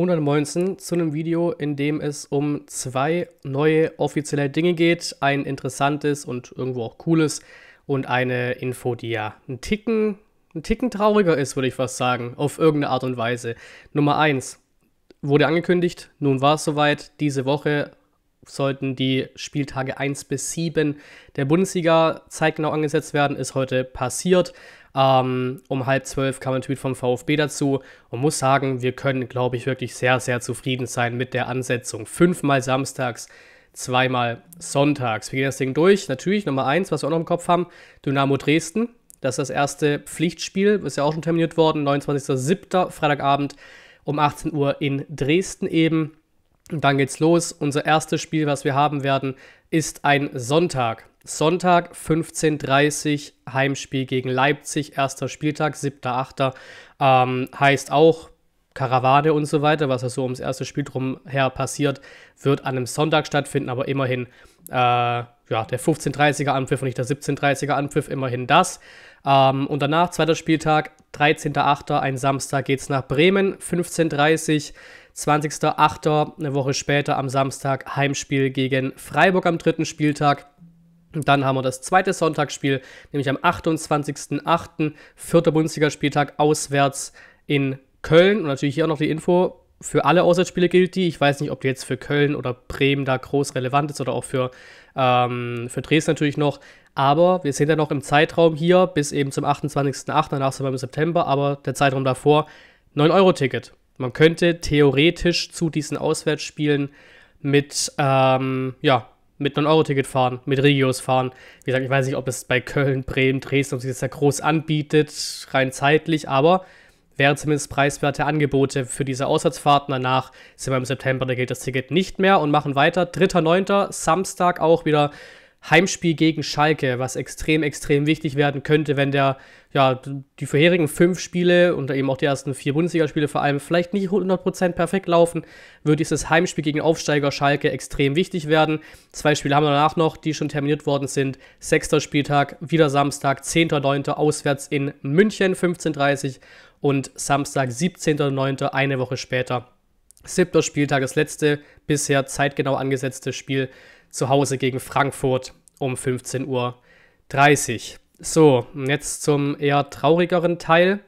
119 zu einem Video, in dem es um zwei neue offizielle Dinge geht. Ein interessantes und irgendwo auch cooles und eine Info, die ja ein Ticken, einen Ticken trauriger ist, würde ich fast sagen, auf irgendeine Art und Weise. Nummer 1 wurde angekündigt, nun war es soweit. Diese Woche sollten die Spieltage 1 bis 7 der Bundesliga zeitgenau angesetzt werden, ist heute passiert. Ähm, um halb zwölf kam ein Tweet vom VfB dazu und muss sagen, wir können, glaube ich, wirklich sehr, sehr zufrieden sein mit der Ansetzung. Fünfmal samstags, zweimal sonntags. Wir gehen das Ding durch. Natürlich, Nummer eins, was wir auch noch im Kopf haben, Dynamo Dresden. Das ist das erste Pflichtspiel, ist ja auch schon terminiert worden, 29.07. Freitagabend um 18 Uhr in Dresden eben. Und dann geht's los. Unser erstes Spiel, was wir haben werden, ist ein Sonntag. Sonntag 15.30 Uhr Heimspiel gegen Leipzig, erster Spieltag, 7.8. Ähm, heißt auch, Karawane und so weiter, was ja so ums erste Spiel drum her passiert, wird an einem Sonntag stattfinden, aber immerhin äh, ja, der 15.30er Anpfiff und nicht der 17.30er Anpfiff, immerhin das. Ähm, und danach, zweiter Spieltag, 13.8., ein Samstag geht es nach Bremen, 15.30 Uhr. 20.8. eine Woche später am Samstag Heimspiel gegen Freiburg am dritten Spieltag. Und dann haben wir das zweite Sonntagsspiel, nämlich am 28.08., vierter Bundesligaspieltag auswärts in Köln. Und natürlich hier auch noch die Info, für alle Auswärtsspiele gilt die. Ich weiß nicht, ob die jetzt für Köln oder Bremen da groß relevant ist oder auch für, ähm, für Dresden natürlich noch. Aber wir sind ja noch im Zeitraum hier bis eben zum 28.08., danach sind wir im September, aber der Zeitraum davor 9-Euro-Ticket. Man könnte theoretisch zu diesen Auswärtsspielen mit ähm, ja, mit 9-Euro-Ticket fahren, mit Regios fahren. Wie gesagt, ich weiß nicht, ob es bei Köln, Bremen, Dresden, ob sich das da groß anbietet, rein zeitlich, aber wären zumindest preiswerte Angebote für diese Auswärtsfahrten. Danach sind wir im September, da gilt das Ticket nicht mehr und machen weiter. 3.9. Samstag auch wieder Heimspiel gegen Schalke, was extrem, extrem wichtig werden könnte, wenn der, ja, die vorherigen fünf Spiele und eben auch die ersten vier Bundesligaspiele vor allem vielleicht nicht 100% perfekt laufen, wird dieses Heimspiel gegen Aufsteiger Schalke extrem wichtig werden. Zwei Spiele haben wir danach noch, die schon terminiert worden sind. Sechster Spieltag, wieder Samstag, 10.9. auswärts in München, 15.30 Uhr und Samstag, 17.9., eine Woche später. Siebter Spieltag, das letzte bisher zeitgenau angesetzte Spiel zu Hause gegen Frankfurt um 15.30 Uhr. So, jetzt zum eher traurigeren Teil.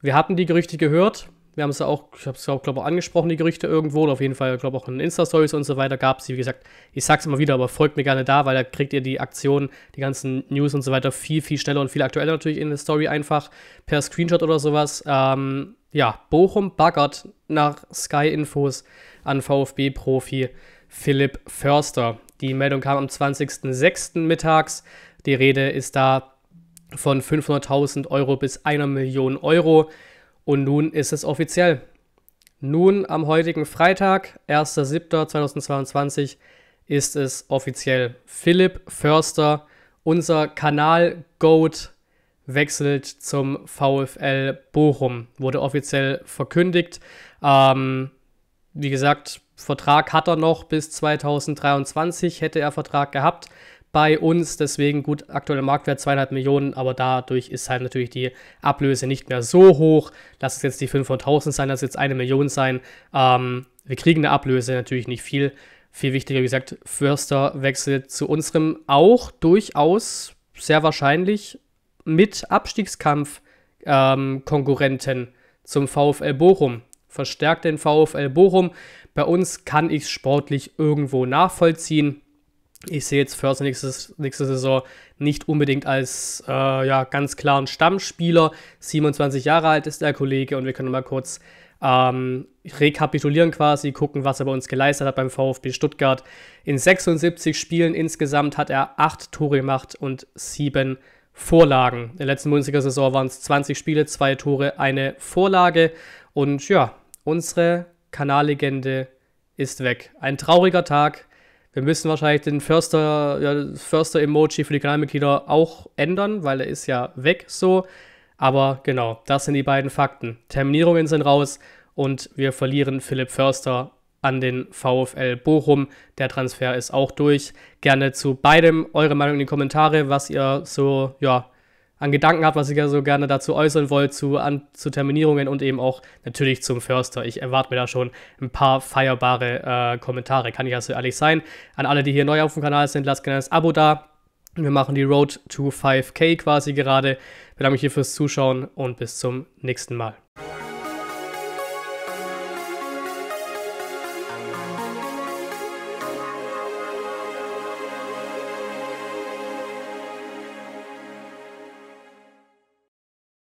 Wir hatten die Gerüchte gehört. Wir haben es auch, ich habe es auch, glaube ich, angesprochen, die Gerüchte irgendwo. Oder auf jeden Fall, glaube ich, auch in Insta-Stories und so weiter gab es. Wie gesagt, ich sage es immer wieder, aber folgt mir gerne da, weil da kriegt ihr die Aktionen, die ganzen News und so weiter viel, viel schneller und viel aktueller natürlich in der Story einfach per Screenshot oder sowas. Ähm, ja, Bochum baggert nach Sky-Infos an VfB-Profi Philipp Förster. Die Meldung kam am 20.06. mittags. Die Rede ist da von 500.000 Euro bis einer Million Euro. Und nun ist es offiziell. Nun am heutigen Freitag, 1.07.2022, ist es offiziell. Philipp Förster, unser Kanal-Goat, wechselt zum VfL Bochum. Wurde offiziell verkündigt. Ähm, wie gesagt, Vertrag hat er noch bis 2023, hätte er Vertrag gehabt bei uns. Deswegen gut, aktueller Marktwert zweieinhalb Millionen, aber dadurch ist halt natürlich die Ablöse nicht mehr so hoch. Lass es jetzt die 500.000 sein, lass es jetzt eine Million sein. Ähm, wir kriegen eine Ablöse natürlich nicht viel. Viel wichtiger, wie gesagt, Förster wechselt zu unserem auch durchaus sehr wahrscheinlich mit Abstiegskampf ähm, Konkurrenten zum VfL Bochum. Verstärkt den VfL Bochum bei uns kann ich es sportlich irgendwo nachvollziehen. Ich sehe jetzt Förster nächstes, nächste Saison nicht unbedingt als äh, ja, ganz klaren Stammspieler. 27 Jahre alt ist der Kollege und wir können mal kurz ähm, rekapitulieren quasi, gucken, was er bei uns geleistet hat beim VfB Stuttgart. In 76 Spielen insgesamt hat er 8 Tore gemacht und 7 Vorlagen. In der letzten Bundesliga-Saison waren es 20 Spiele, 2 Tore, eine Vorlage. Und ja, unsere Kanallegende ist weg. Ein trauriger Tag. Wir müssen wahrscheinlich den Förster, ja, Förster-Emoji für die Kanalmitglieder auch ändern, weil er ist ja weg so. Aber genau, das sind die beiden Fakten. Terminierungen sind raus und wir verlieren Philipp Förster an den VfL Bochum. Der Transfer ist auch durch. Gerne zu beidem eure Meinung in die Kommentare, was ihr so, ja, an Gedanken habt, was ihr so gerne dazu äußern wollt, zu, an, zu Terminierungen und eben auch natürlich zum Förster. Ich erwarte mir da schon ein paar feierbare äh, Kommentare, kann ich also ehrlich sein. An alle, die hier neu auf dem Kanal sind, lasst gerne das Abo da. Wir machen die Road to 5K quasi gerade. Ich bedanke mich hier fürs Zuschauen und bis zum nächsten Mal.